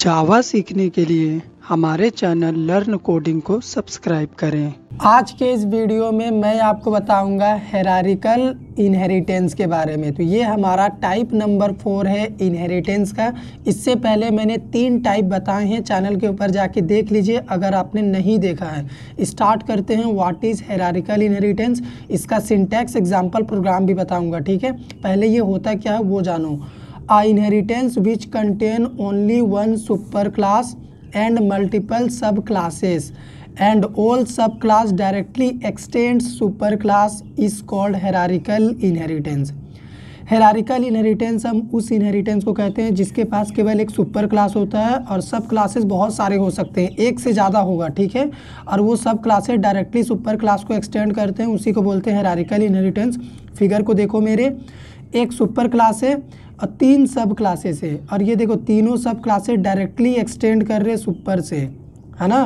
जावा सीखने के लिए हमारे चैनल लर्न कोडिंग को सब्सक्राइब करें आज के इस वीडियो में मैं आपको बताऊंगा हेरारिकल इनहेरिटेंस के बारे में तो ये हमारा टाइप नंबर फोर है इनहेरिटेंस का इससे पहले मैंने तीन टाइप बताए हैं चैनल के ऊपर जाके देख लीजिए अगर आपने नहीं देखा है स्टार्ट करते हैं व्हाट इज़ हेरारिकल इनहेरिटेंस इसका सिंटैक्स एग्जाम्पल प्रोग्राम भी बताऊँगा ठीक है पहले ये होता क्या है वो जानो which contain only one super class and multiple sub classes and all sub class directly extend super class is called hierarchical inheritance hierarchical inheritance हम उस इनहेरिटेंस को कहते हैं जिसके पास केवल एक सुपर क्लास होता है और सब क्लासेस बहुत सारे हो सकते हैं एक से ज़्यादा होगा ठीक है और वो sub classes directly super class को एक्सटेंड करते हैं उसी को बोलते हैं हेरारिकल इनहेरिटेंस फिगर को देखो मेरे एक सुपर क्लास है और तीन सब क्लासेस है और ये देखो तीनों सब क्लासेस डायरेक्टली एक्सटेंड कर रहे सुपर से है ना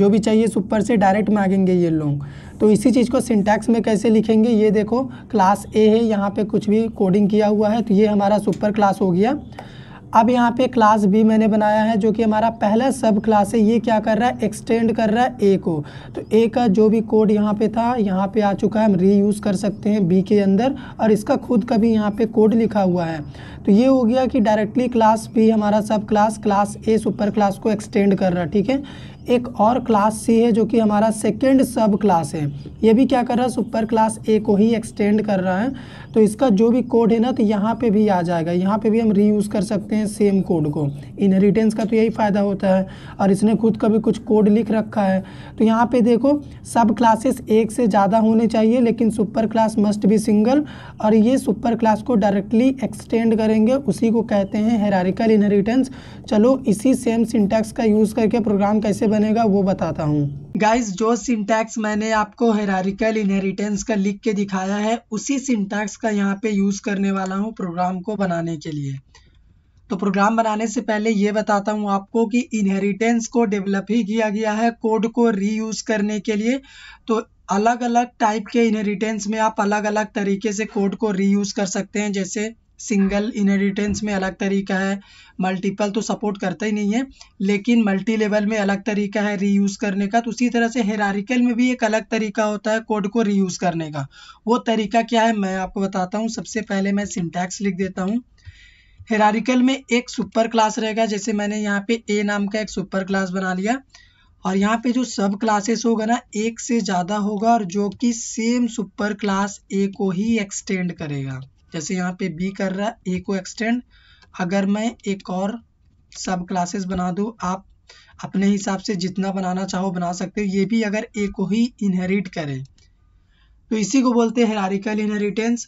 जो भी चाहिए सुपर से डायरेक्ट मांगेंगे ये लोग तो इसी चीज़ को सिंटैक्स में कैसे लिखेंगे ये देखो क्लास ए है यहाँ पे कुछ भी कोडिंग किया हुआ है तो ये हमारा सुपर क्लास हो गया अब यहाँ पे क्लास बी मैंने बनाया है जो कि हमारा पहला सब क्लास है ये क्या कर रहा है एक्सटेंड कर रहा है ए को तो ए का जो भी कोड यहाँ पे था यहाँ पे आ चुका है हम यूज़ कर सकते हैं बी के अंदर और इसका खुद का भी यहाँ पे कोड लिखा हुआ है तो ये हो गया कि डायरेक्टली क्लास बी हमारा sub class class A super class को एक्सटेंड कर रहा है ठीक है एक और क्लास सी है जो कि हमारा सेकेंड सब क्लास है ये भी क्या कर रहा है सुपर क्लास ए को ही एक्सटेंड कर रहा है तो इसका जो भी कोड है ना तो यहाँ पे भी आ जाएगा यहाँ पे भी हम रीयूज़ कर सकते हैं सेम कोड को इनहेरिटेंस का तो यही फ़ायदा होता है और इसने खुद का भी कुछ कोड लिख रखा है तो यहाँ पे देखो सब क्लासेस एक से ज़्यादा होने चाहिए लेकिन सुपर क्लास मस्ट भी सिंगल और ये सुपर क्लास को डायरेक्टली एक्सटेंड करेंगे उसी को कहते हैं हेरारिकल इनहेरिटेंस चलो इसी सेम सिंटैक्स का यूज़ करके प्रोग्राम कैसे बनेगा वो बताता हूँ गाइस जो सिंटैक्स मैंने आपको हेरारिकल इनहेरिटेंस का लिख के दिखाया है उसी सिंटैक्स का यहाँ पे यूज़ करने वाला हूँ प्रोग्राम को बनाने के लिए तो प्रोग्राम बनाने से पहले ये बताता हूँ आपको कि इनहेरिटेंस को डेवलप ही किया गया है कोड को री करने के लिए तो अलग अलग टाइप के इनहेरिटेंस में आप अलग अलग तरीके से कोड को री कर सकते हैं जैसे सिंगल इनहेरिटेंस में अलग तरीका है मल्टीपल तो सपोर्ट करता ही नहीं है लेकिन मल्टी लेवल में अलग तरीका है रीयूज़ करने का तो उसी तरह से हेरारिकल में भी एक अलग तरीका होता है कोड को रीयूज़ करने का वो तरीका क्या है मैं आपको बताता हूँ सबसे पहले मैं सिंटैक्स लिख देता हूँ हेरारिकल में एक सुपर क्लास रहेगा जैसे मैंने यहाँ पे ए नाम का एक सुपर क्लास बना लिया और यहाँ पे जो सब क्लासेस होगा ना एक से ज़्यादा होगा और जो कि सेम सुपर क्लास ए को ही एक्सटेंड करेगा जैसे यहाँ पे बी कर रहा है ए को एक्सटेंड अगर मैं एक और सब क्लासेस बना दूँ आप अपने हिसाब से जितना बनाना चाहो बना सकते हो ये भी अगर ए को ही इनहेरिट करें तो इसी को बोलते हैं हेरारिकल इनहेरिटेंस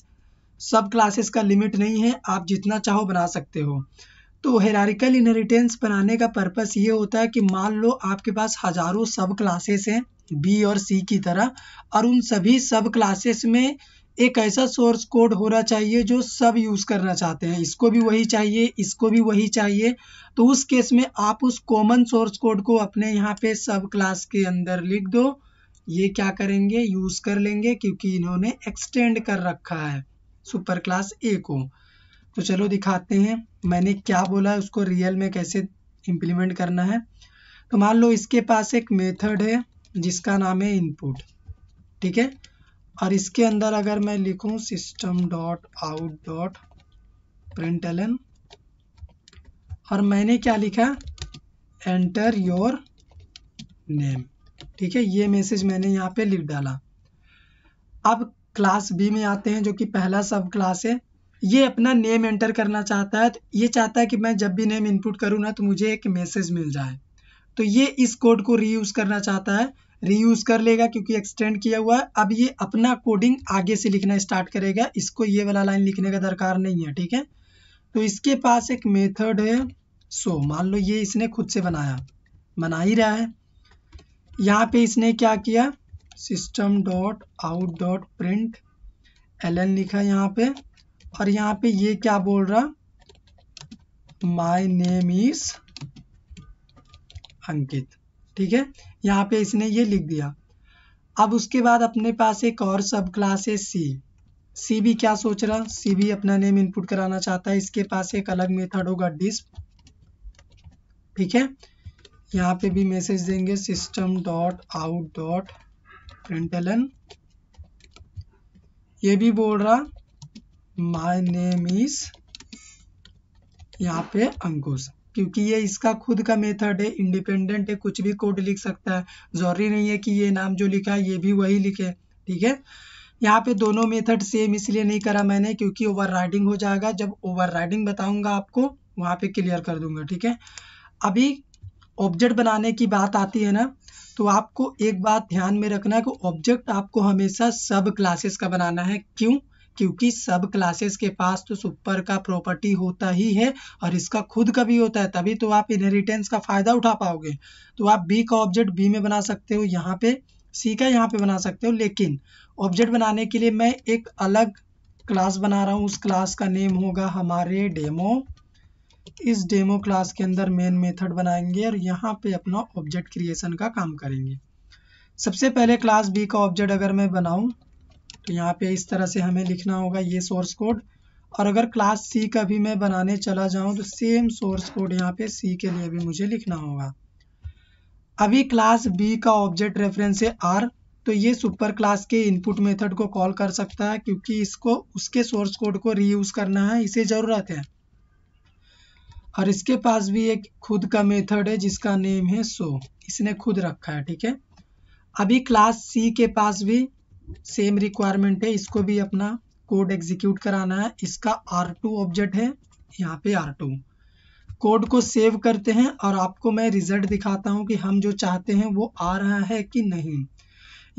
सब क्लासेस का लिमिट नहीं है आप जितना चाहो बना सकते हो तो हेरारिकल इनहेरिटेंस बनाने का पर्पस ये होता है कि मान लो आपके पास हजारों सब क्लासेस हैं बी और सी की तरह और उन सभी सब क्लासेस में एक ऐसा सोर्स कोड होना चाहिए जो सब यूज़ करना चाहते हैं इसको भी वही चाहिए इसको भी वही चाहिए तो उस केस में आप उस कॉमन सोर्स कोड को अपने यहाँ पे सब क्लास के अंदर लिख दो ये क्या करेंगे यूज़ कर लेंगे क्योंकि इन्होंने एक्सटेंड कर रखा है सुपर क्लास ए को तो चलो दिखाते हैं मैंने क्या बोला है उसको रियल में कैसे इम्प्लीमेंट करना है तो मान लो इसके पास एक मेथड है जिसका नाम है इनपुट ठीक है और इसके अंदर अगर मैं लिखूं system dot out dot println और मैंने क्या लिखा एंटर योर नेम ठीक है ये मैसेज मैंने यहाँ पे लिख डाला अब क्लास बी में आते हैं जो कि पहला सब क्लास है ये अपना नेम एंटर करना चाहता है तो ये चाहता है कि मैं जब भी नेम इनपुट करूँ ना तो मुझे एक मैसेज मिल जाए तो ये इस कोड को रीयूज़ करना चाहता है रीयूज कर लेगा क्योंकि एक्सटेंड किया हुआ है अब ये अपना कोडिंग आगे से लिखना स्टार्ट करेगा इसको ये वाला लाइन लिखने का दरकार नहीं है ठीक है तो इसके पास एक मेथड है सो मान लो ये इसने खुद से बनाया बना ही रहा है यहाँ पे इसने क्या किया system dot out dot println लिखा यहाँ पे और यहाँ पे ये क्या बोल रहा माई नेम इज अंकित ठीक है यहाँ पे इसने ये लिख दिया अब उसके बाद अपने पास एक और सब क्लास है सी सी भी क्या सोच रहा सी भी अपना नेम इनपुट कराना चाहता है इसके पास एक अलग मेथड होगा डिस्प ठीक है यहाँ पे भी मैसेज देंगे system dot out dot println ये भी बोल रहा माय नेम इज यहाँ पे अंकुश क्योंकि ये इसका खुद का मेथड है इंडिपेंडेंट है कुछ भी कोड लिख सकता है जरूरी नहीं है कि ये नाम जो लिखा है ये भी वही लिखे ठीक है यहाँ पे दोनों मेथड सेम इसलिए नहीं करा मैंने क्योंकि ओवर हो जाएगा जब ओवर बताऊंगा आपको वहाँ पे क्लियर कर दूंगा ठीक है अभी ऑब्जेक्ट बनाने की बात आती है ना तो आपको एक बात ध्यान में रखना है कि ऑब्जेक्ट आपको हमेशा सब क्लासेस का बनाना है क्यों क्योंकि सब क्लासेस के पास तो सुपर का प्रॉपर्टी होता ही है और इसका खुद का भी होता है तभी तो आप इनहेरिटेंस का फ़ायदा उठा पाओगे तो आप बी का ऑब्जेक्ट बी में बना सकते हो यहाँ पे सी का यहाँ पे बना सकते हो लेकिन ऑब्जेक्ट बनाने के लिए मैं एक अलग क्लास बना रहा हूँ उस क्लास का नेम होगा हमारे डेमो इस डेमो क्लास के अंदर मेन मेथड बनाएंगे और यहाँ पे अपना ऑब्जेक्ट क्रिएशन का काम करेंगे सबसे पहले क्लास बी का ऑब्जेक्ट अगर मैं बनाऊँ तो यहाँ पे इस तरह से हमें लिखना होगा ये सोर्स कोड और अगर क्लास सी का भी मैं बनाने चला जाऊँ तो सेम सोर्स कोड यहाँ पे सी के लिए भी मुझे लिखना होगा अभी क्लास बी का ऑब्जेक्ट रेफरेंस है आर तो ये सुपर क्लास के इनपुट मेथड को कॉल कर सकता है क्योंकि इसको उसके सोर्स कोड को रीयूज करना है इसे ज़रूरत है और इसके पास भी एक खुद का मेथड है जिसका नेम है सो इसने खुद रखा है ठीक है अभी क्लास सी के पास भी सेम रिक्वायरमेंट है इसको भी अपना कोड एग्जीक्यूट कराना है इसका आर टू ऑब्जेक्ट है यहाँ पे आर टू कोड को सेव करते हैं और आपको मैं रिजल्ट दिखाता हूँ कि हम जो चाहते हैं वो आ रहा है कि नहीं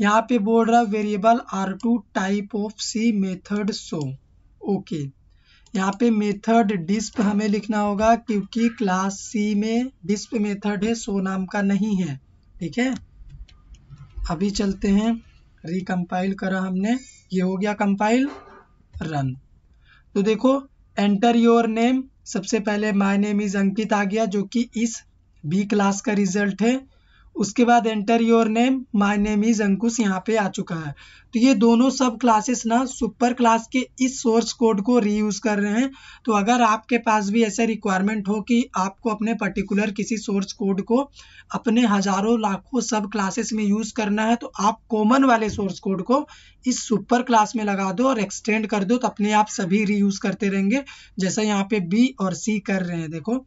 यहाँ पे बोल रहा variable R two type of C method so okay यहाँ पे मेथड डिस्प हमें लिखना होगा क्योंकि क्लास सी में डिस्प मेथड है सो नाम का नहीं है ठीक है अभी चलते हैं रिकम्पाइल करा हमने ये हो गया कंपाइल रन तो देखो एंटर योर नेम सबसे पहले माय नेम इज अंकित आ गया जो कि इस बी क्लास का रिजल्ट है उसके बाद enter your name my name is Ankush यहाँ पे आ चुका है तो ये दोनों सब क्लासेस ना सुपर क्लास के इस सोर्स कोड को रीयूज़ कर रहे हैं तो अगर आपके पास भी ऐसा रिक्वायरमेंट हो कि आपको अपने पर्टिकुलर किसी सोर्स कोड को अपने हज़ारों लाखों सब क्लासेस में यूज़ करना है तो आप कॉमन वाले सोर्स कोड को इस सुपर क्लास में लगा दो और एक्सटेंड कर दो तो अपने आप सभी रीयूज़ करते रहेंगे जैसा यहाँ पे बी और सी कर रहे हैं देखो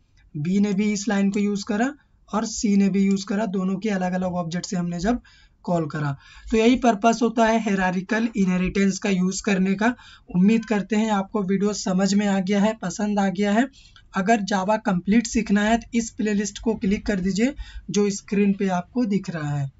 बी ने भी इस लाइन को यूज़ करा और सी ने भी यूज़ करा दोनों के अलग अलग ऑब्जेक्ट से हमने जब कॉल करा तो यही पर्पस होता है हेरारिकल इनहेरिटेंस का यूज़ करने का उम्मीद करते हैं आपको वीडियो समझ में आ गया है पसंद आ गया है अगर जावा कंप्लीट सीखना है तो इस प्लेलिस्ट को क्लिक कर दीजिए जो स्क्रीन पे आपको दिख रहा है